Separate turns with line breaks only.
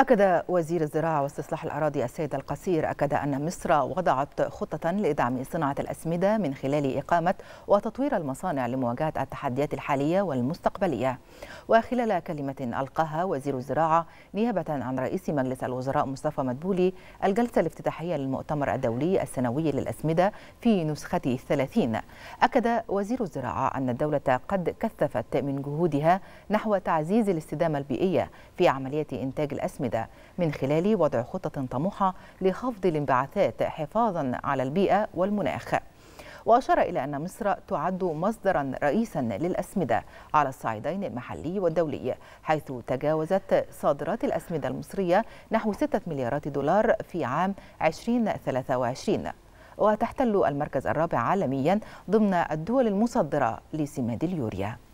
أكد وزير الزراعة واستصلاح الأراضي السيد القصير أكد أن مصر وضعت خطة لدعم صناعة الأسمدة من خلال إقامة وتطوير المصانع لمواجهة التحديات الحالية والمستقبلية وخلال كلمة ألقاها وزير الزراعة نيابة عن رئيس مجلس الوزراء مصطفى مدبولي الجلسة الافتتاحية للمؤتمر الدولي السنوي للأسمدة في نسخته الثلاثين أكد وزير الزراعة أن الدولة قد كثفت من جهودها نحو تعزيز الاستدامة البيئية في عملية إنتاج الأسمدة متعمدة من خلال وضع خطة طموحة لخفض الانبعاثات حفاظا على البيئة والمناخ وأشار إلى أن مصر تعد مصدرا رئيسا للأسمدة على الصعيدين المحلي والدولي حيث تجاوزت صادرات الأسمدة المصرية نحو 6 مليارات دولار في عام 2023 وتحتل المركز الرابع عالميا ضمن الدول المصدرة لسماد اليوريا